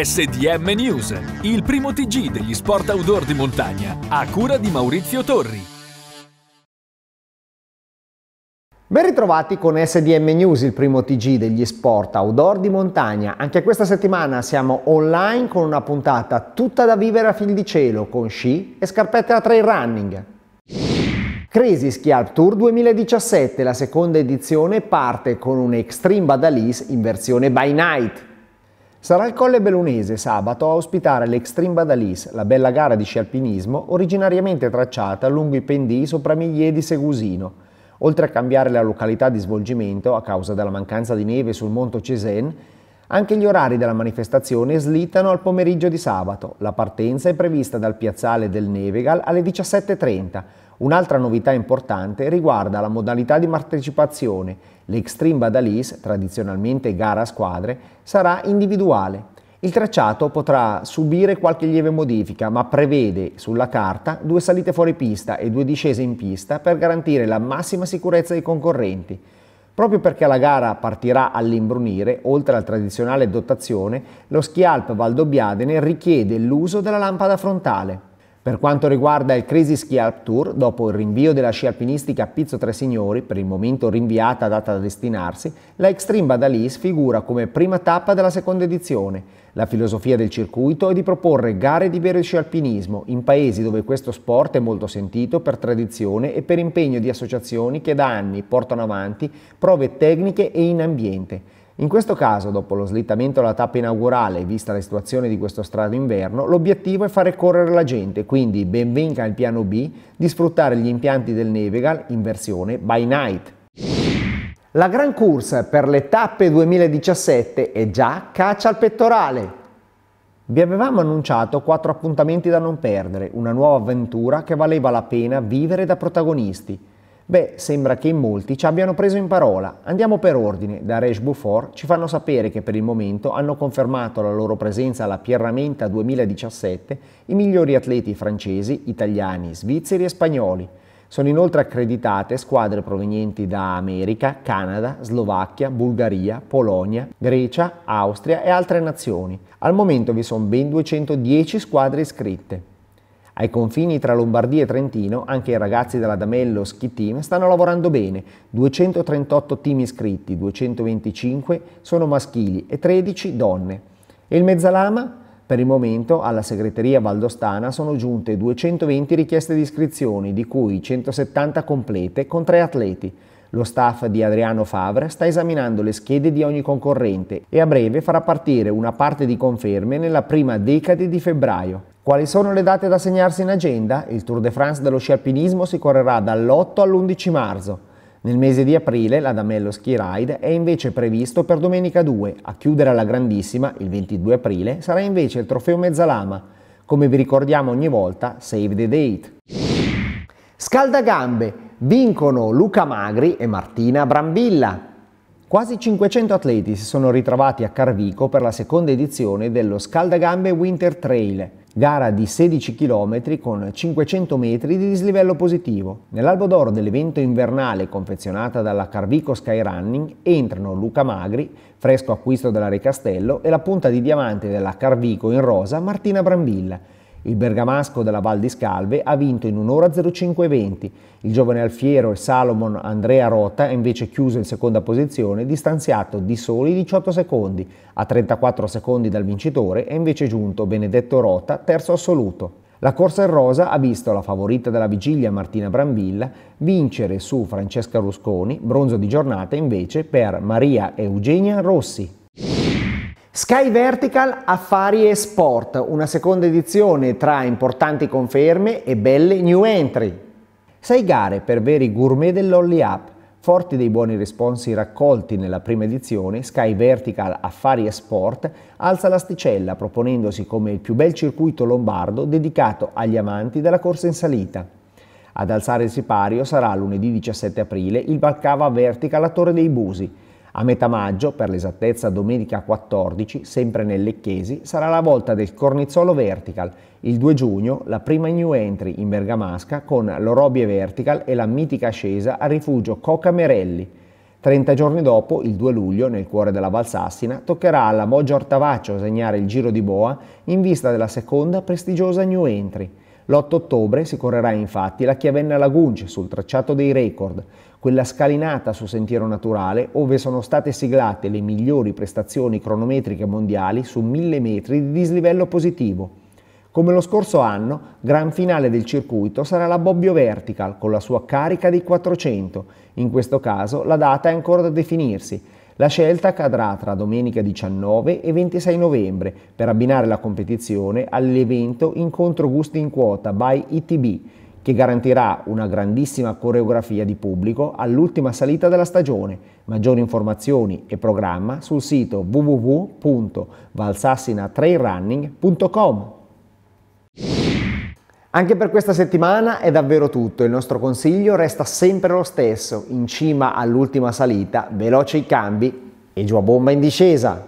SDM News, il primo TG degli sport outdoor di montagna, a cura di Maurizio Torri. Ben ritrovati con SDM News, il primo TG degli sport outdoor di montagna. Anche questa settimana siamo online con una puntata tutta da vivere a fil di cielo con sci e scarpette a trail running. Crazy Ski Alp Tour 2017, la seconda edizione, parte con un Extreme Badalis in versione by night. Sarà il Colle Bellunese sabato a ospitare l'Extreme Badalis, la bella gara di sci alpinismo originariamente tracciata lungo i pendii sopra Miglie di Segusino. Oltre a cambiare la località di svolgimento a causa della mancanza di neve sul Monte Cesen, anche gli orari della manifestazione slittano al pomeriggio di sabato. La partenza è prevista dal piazzale del Nevegal alle 17.30, Un'altra novità importante riguarda la modalità di partecipazione. L'Extreme Badalis, tradizionalmente gara a squadre, sarà individuale. Il tracciato potrà subire qualche lieve modifica, ma prevede sulla carta due salite fuori pista e due discese in pista per garantire la massima sicurezza ai concorrenti. Proprio perché la gara partirà all'imbrunire, oltre alla tradizionale dotazione, lo Ski Alp Valdobbiadene richiede l'uso della lampada frontale. Per quanto riguarda il Crisi Ski Alp Tour, dopo il rinvio della sci alpinistica a Pizzo Tre Signori, per il momento rinviata a data da destinarsi, la Extreme Badalis figura come prima tappa della seconda edizione. La filosofia del circuito è di proporre gare di vero sci alpinismo in paesi dove questo sport è molto sentito per tradizione e per impegno di associazioni che da anni portano avanti prove tecniche e in ambiente. In questo caso, dopo lo slittamento della tappa inaugurale, vista la situazione di questo strato inverno, l'obiettivo è fare correre la gente, quindi benvenga il piano B di sfruttare gli impianti del Nevegal in versione by night. La Gran corsa per le tappe 2017 è già caccia al pettorale. Vi avevamo annunciato quattro appuntamenti da non perdere, una nuova avventura che valeva la pena vivere da protagonisti. Beh, sembra che in molti ci abbiano preso in parola. Andiamo per ordine. Da Reche Beaufort ci fanno sapere che per il momento hanno confermato la loro presenza alla Pierramenta 2017 i migliori atleti francesi, italiani, svizzeri e spagnoli. Sono inoltre accreditate squadre provenienti da America, Canada, Slovacchia, Bulgaria, Polonia, Grecia, Austria e altre nazioni. Al momento vi sono ben 210 squadre iscritte. Ai confini tra Lombardia e Trentino anche i ragazzi della Damello Ski Team stanno lavorando bene, 238 team iscritti, 225 sono maschili e 13 donne. E il Mezzalama? Per il momento alla segreteria valdostana sono giunte 220 richieste di iscrizioni, di cui 170 complete con tre atleti. Lo staff di Adriano Favre sta esaminando le schede di ogni concorrente e a breve farà partire una parte di conferme nella prima decade di febbraio. Quali sono le date da segnarsi in agenda? Il Tour de France dello sci alpinismo si correrà dall'8 all'11 marzo. Nel mese di aprile l'Adamello Ski Ride è invece previsto per domenica 2. A chiudere alla grandissima, il 22 aprile, sarà invece il trofeo Mezzalama. Come vi ricordiamo ogni volta, save the date. Scaldagambe! Vincono Luca Magri e Martina Brambilla. Quasi 500 atleti si sono ritrovati a Carvico per la seconda edizione dello Scaldagambe Winter Trail, gara di 16 km con 500 metri di dislivello positivo. Nell'albo d'oro dell'evento invernale confezionata dalla Carvico Sky Running entrano Luca Magri, fresco acquisto della Re Castello, e la punta di diamante della Carvico in rosa Martina Brambilla, il bergamasco della Val di Scalve ha vinto in 1 ora 05.20. Il giovane Alfiero e Salomon Andrea Rota ha invece chiuso in seconda posizione, distanziato di soli 18 secondi. A 34 secondi dal vincitore è invece giunto Benedetto Rota, terzo assoluto. La corsa in rosa ha visto la favorita della vigilia Martina Brambilla vincere su Francesca Rusconi, bronzo di giornata invece per Maria Eugenia Rossi. Sky Vertical Affari e Sport, una seconda edizione tra importanti conferme e belle new entry. Sei gare per veri gourmet dell'Holly Up. Forti dei buoni responsi raccolti nella prima edizione, Sky Vertical Affari e Sport alza l'asticella proponendosi come il più bel circuito lombardo dedicato agli amanti della corsa in salita. Ad alzare il sipario sarà lunedì 17 aprile il Balcava Vertical a Torre dei Busi, a metà maggio, per l'esattezza domenica 14, sempre nel Lecchesi, sarà la volta del Cornizzolo Vertical. Il 2 giugno la prima new entry in Bergamasca con l'Orobie Vertical e la mitica ascesa al rifugio Coca Merelli. 30 giorni dopo, il 2 luglio, nel cuore della Valsassina, toccherà alla Moggio Ortavaccio segnare il giro di boa in vista della seconda prestigiosa new entry. L'8 ottobre si correrà infatti la Chiavenna Lagunce sul tracciato dei record, quella scalinata su sentiero naturale dove sono state siglate le migliori prestazioni cronometriche mondiali su 1000 metri di dislivello positivo. Come lo scorso anno, gran finale del circuito sarà la Bobbio Vertical con la sua carica di 400. In questo caso la data è ancora da definirsi, la scelta cadrà tra domenica 19 e 26 novembre per abbinare la competizione all'evento Incontro Gusti in Quota by ITB, che garantirà una grandissima coreografia di pubblico all'ultima salita della stagione. Maggiori informazioni e programma sul sito www.valsassinatrailrunning.com. Anche per questa settimana è davvero tutto, il nostro consiglio resta sempre lo stesso, in cima all'ultima salita, veloce i cambi e giù a bomba in discesa.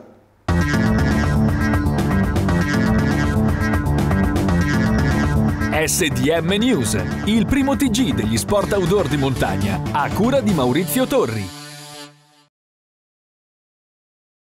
SDM News, il primo TG degli sport outdoor di montagna, a cura di Maurizio Torri.